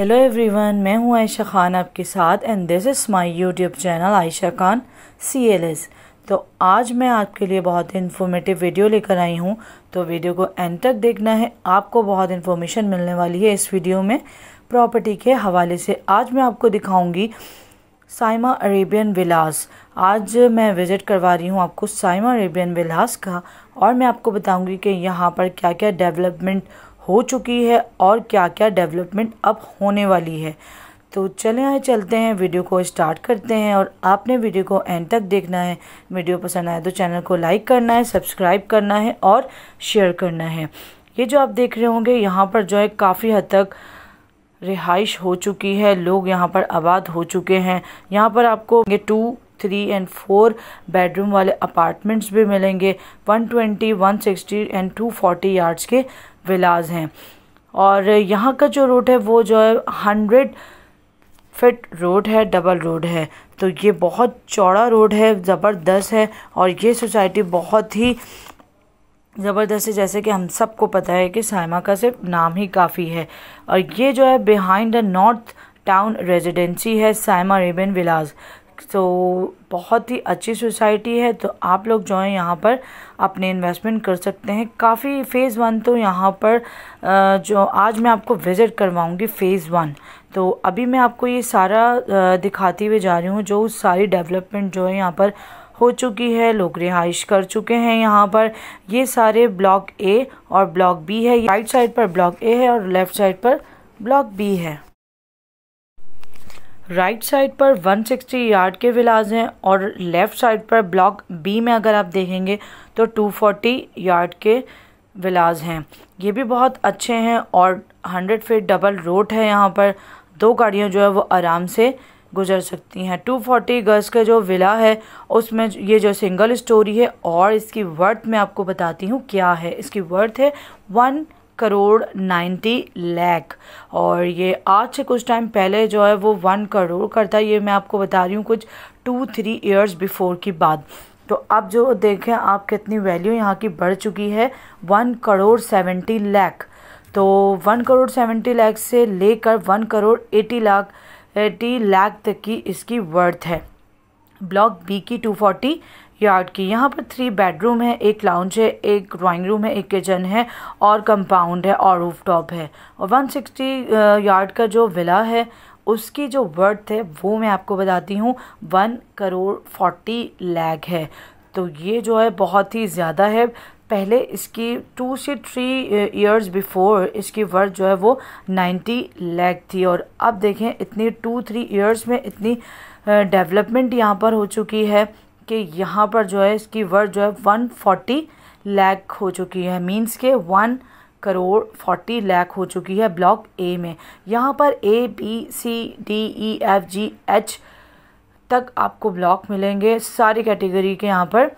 hello everyone मैं हूं आयशा खान आपके साथ and this is my YouTube channel Ayesha Khan सी तो आज मैं आपके लिए बहुत ही इन्फॉर्मेटिव वीडियो लेकर आई हूं तो वीडियो को एंड तक देखना है आपको बहुत इन्फॉर्मेशन मिलने वाली है इस वीडियो में प्रॉपर्टी के हवाले से आज मैं आपको दिखाऊँगी साइमा अरेबियन विलास आज मैं विज़िट करवा रही हूँ आपको साइमा अरेबियन विलास का और मैं आपको बताऊँगी कि यहाँ पर क्या क्या डेवलपमेंट हो चुकी है और क्या क्या डेवलपमेंट अब होने वाली है तो चले आए चलते हैं वीडियो को स्टार्ट करते हैं और आपने वीडियो को एंड तक देखना है वीडियो पसंद आए तो चैनल को लाइक करना है सब्सक्राइब करना है और शेयर करना है ये जो आप देख रहे होंगे यहाँ पर जो है काफ़ी हद तक रिहाइश हो चुकी है लोग यहाँ पर आबाद हो चुके हैं यहाँ पर आपको ये two three and four bedroom वाले अपार्टमेंट्स भी मिलेंगे 120, 160 एंड 240 यार्ड्स के विलाज हैं और यहाँ का जो रोड है वो जो है हंड्रेड फिट रोड है डबल रोड है तो ये बहुत चौड़ा रोड है ज़बरदस्त है और ये सोसाइटी बहुत ही ज़बरदस्त है जैसे कि हम सबको पता है कि साइमा का सिर्फ नाम ही काफ़ी है और ये जो है behind the North Town Residency है साइमा रेबन विलाज तो बहुत ही अच्छी सोसाइटी है तो आप लोग जो है यहाँ पर अपने इन्वेस्टमेंट कर सकते हैं काफ़ी फ़ेज़ वन तो यहाँ पर जो आज मैं आपको विज़िट करवाऊँगी फ़ेज़ वन तो अभी मैं आपको ये सारा दिखाती हुई जा रही हूँ जो सारी डेवलपमेंट जो है यहाँ पर हो चुकी है लोग रिहाइश कर चुके हैं यहाँ पर ये सारे ब्लॉक ए और ब्लॉक बी है राइट साइड पर ब्लॉक ए है और लेफ़्ट साइड पर ब्लॉक बी है राइट right साइड पर 160 यार्ड के विलाज हैं और लेफ़्ट साइड पर ब्लॉक बी में अगर आप देखेंगे तो 240 यार्ड के विलाज हैं ये भी बहुत अच्छे हैं और 100 फीट डबल रोड है यहाँ पर दो गाड़ियाँ जो है वो आराम से गुजर सकती हैं 240 फोर्टी गज़ का जो विला है उसमें ये जो सिंगल स्टोरी है और इसकी वर्थ मैं आपको बताती हूँ क्या है इसकी वर्थ है वन करोड़ नाइन्टी लैख और ये आज से कुछ टाइम पहले जो है वो वन करोड़ करता है ये मैं आपको बता रही हूँ कुछ टू थ्री ईयर्स बिफोर की बात तो अब जो देखें आप कितनी वैल्यू यहाँ की बढ़ चुकी है वन करोड़ सेवेंटी लैख तो वन करोड़ सेवेंटी लैख से लेकर one crore eighty lakh eighty lakh तक की इसकी वर्थ है ब्लॉक बी की टू फोर्टी यार्ड की यहाँ पर थ्री बेडरूम है एक लाउंज है एक ड्राइंग रूम है एक किचन है और कंपाउंड है और रूफ टॉप है और 160 यार्ड का जो विला है उसकी जो वर्थ है वो मैं आपको बताती हूँ वन करोड़ फोर्टी लैख है तो ये जो है बहुत ही ज़्यादा है पहले इसकी टू से थ्री ईयर्स बिफोर इसकी वर्थ जो है वो नाइन्टी लैख थी और अब देखें इतनी टू थ्री ईयर्स में इतनी डेवलपमेंट यहाँ पर हो चुकी है कि यहाँ पर जो है इसकी वर्थ जो है वन फोर्टी लैख हो चुकी है मीन्स के वन करोड़ फोर्टी लैख हो चुकी है ब्लॉक ए में यहाँ पर A B C D E F G H तक आपको ब्लॉक मिलेंगे सारी कैटेगरी के यहाँ पर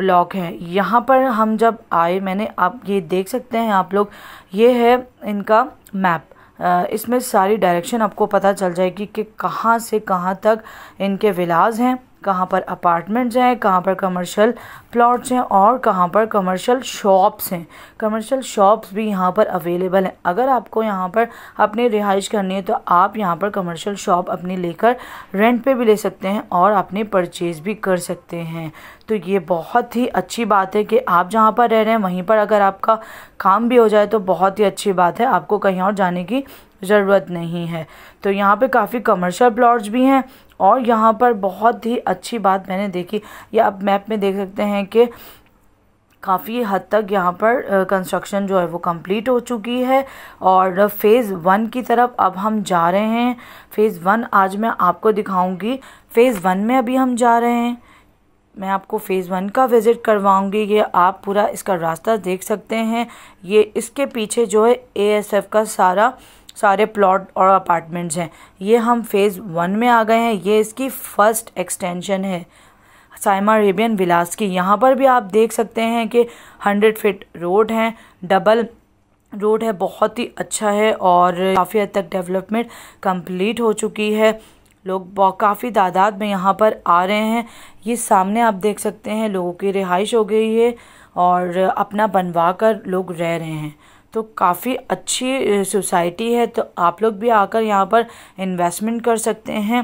ब्लॉक हैं यहाँ पर हम जब आए मैंने आप ये देख सकते हैं आप लोग ये है इनका मैप इसमें सारी डायरेक्शन आपको पता चल जाएगी कि कहाँ से कहाँ तक इनके विलाज हैं कहाँ पर अपार्टमेंट्स हैं कहाँ पर कमर्शियल प्लॉट्स हैं और कहाँ पर कमर्शियल शॉप्स हैं कमर्शियल शॉप्स भी यहाँ पर अवेलेबल हैं अगर आपको यहाँ पर अपनी रिहाइश करनी है तो आप यहाँ पर कमर्शियल शॉप अपने लेकर रेंट पे भी ले सकते हैं और अपने परचेज़ भी कर सकते हैं तो ये बहुत ही अच्छी बात है कि आप जहाँ पर रह रहे हैं वहीं पर अगर आपका काम भी हो जाए तो बहुत ही अच्छी बात है आपको कहीं और जाने की ज़रूरत नहीं है तो यहाँ पे काफ़ी कमर्शियल प्लॉट्स भी हैं और यहाँ पर बहुत ही अच्छी बात मैंने देखी या आप मैप में देख सकते हैं कि काफ़ी हद तक यहाँ पर कंस्ट्रक्शन जो है वो कंप्लीट हो चुकी है और फ़ेज़ वन की तरफ अब हम जा रहे हैं फ़ेज़ वन आज मैं आपको दिखाऊंगी फ़ेज़ वन में अभी हम जा रहे हैं मैं आपको फ़ेज़ वन का विज़िट करवाऊंगी ये आप पूरा इसका रास्ता देख सकते हैं ये इसके पीछे जो है एएसएफ का सारा सारे प्लॉट और अपार्टमेंट्स हैं ये हम फेज़ वन में आ गए हैं ये इसकी फ़र्स्ट एक्सटेंशन है साइमा अरेबियन विलास की यहाँ पर भी आप देख सकते हैं कि हंड्रेड फिट रोड हैं डबल रोड है बहुत ही अच्छा है और काफ़ी हद तक डेवलपमेंट कंप्लीट हो चुकी है लोग काफ़ी तादाद में यहाँ पर आ रहे हैं ये सामने आप देख सकते हैं लोगों की रिहाइश हो गई है और अपना बनवा कर लोग रह रहे हैं तो काफ़ी अच्छी सोसाइटी है तो आप लोग भी आकर यहाँ पर इन्वेस्टमेंट कर सकते हैं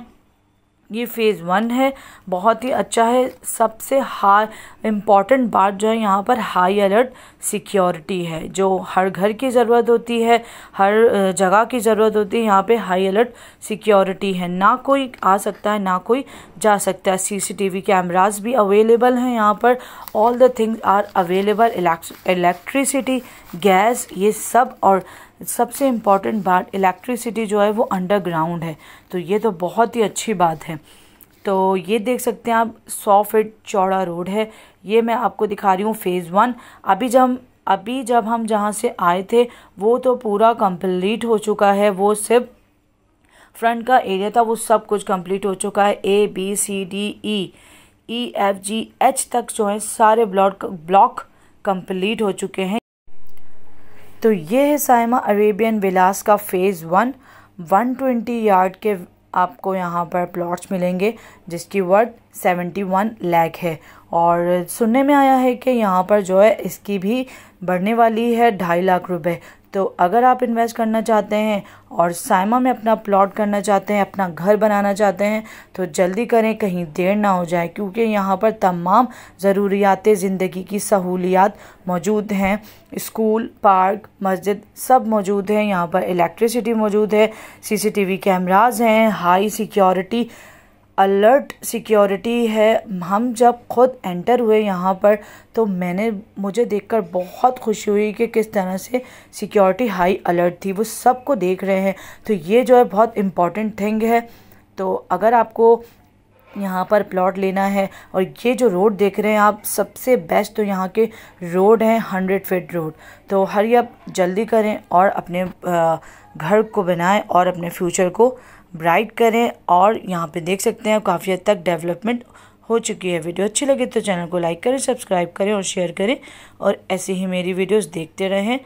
ये फेज़ वन है बहुत ही अच्छा है सबसे हाई इम्पॉर्टेंट बात जो है यहाँ पर हाई अलर्ट सिक्योरिटी है जो हर घर की ज़रूरत होती है हर जगह की ज़रूरत होती है यहाँ पे हाई अलर्ट सिक्योरिटी है ना कोई आ सकता है ना कोई जा सकता है सीसीटीवी कैमरास भी अवेलेबल हैं यहाँ पर all the things are available electricity gas ये सब और सबसे इम्पॉर्टेंट बात इलेक्ट्रिसिटी जो है वो अंडरग्राउंड है तो ये तो बहुत ही अच्छी बात है तो ये देख सकते हैं आप सौ फिट चौड़ा रोड है ये मैं आपको दिखा रही हूँ फ़ेज़ वन अभी जब अभी जब हम जहाँ से आए थे वो तो पूरा कंप्लीट हो चुका है वो सिर्फ फ्रंट का एरिया था वो सब कुछ कंप्लीट हो चुका है A B C D E E F G H तक जो है सारे ब्लॉक ब्लॉक कंप्लीट हो चुके हैं तो ये है साइमा अरेबियन विलास का फ़ेज़ वन 120 यार्ड के आपको यहाँ पर प्लॉट्स मिलेंगे जिसकी वर्थ 71 लैक है और सुनने में आया है कि यहाँ पर जो है इसकी भी बढ़ने वाली है ढाई लाख रुपए तो अगर आप इन्वेस्ट करना चाहते हैं और साइमा में अपना प्लॉट करना चाहते हैं अपना घर बनाना चाहते हैं तो जल्दी करें कहीं देर ना हो जाए क्योंकि यहाँ पर तमाम ज़रूरियात ज़िंदगी की सहूलियात मौजूद हैं स्कूल पार्क मस्जिद सब मौजूद हैं यहाँ पर इलेक्ट्रिसिटी मौजूद है सीसीटीवी कैमराज हैं हाई सिक्योरिटी अलर्ट सिक्योरिटी है हम जब ख़ुद एंटर हुए यहाँ पर तो मैंने मुझे देखकर बहुत खुशी हुई कि किस तरह से सिक्योरिटी हाई अलर्ट थी वो सबको देख रहे हैं तो ये जो है बहुत इम्पॉर्टेंट थिंग है तो अगर आपको यहाँ पर प्लॉट लेना है और ये जो रोड देख रहे हैं आप सबसे बेस्ट तो यहाँ के रोड हैं हंड्रेड फिट रोड तो हरी आप जल्दी करें और अपने घर को बनाएं और अपने फ्यूचर को ब्राइट करें और यहाँ पे देख सकते हैं काफ़ी हद तक डेवलपमेंट हो चुकी है वीडियो अच्छी लगी तो चैनल को लाइक करें सब्सक्राइब करें और शेयर करें और ऐसे ही मेरी वीडियोज़ देखते रहें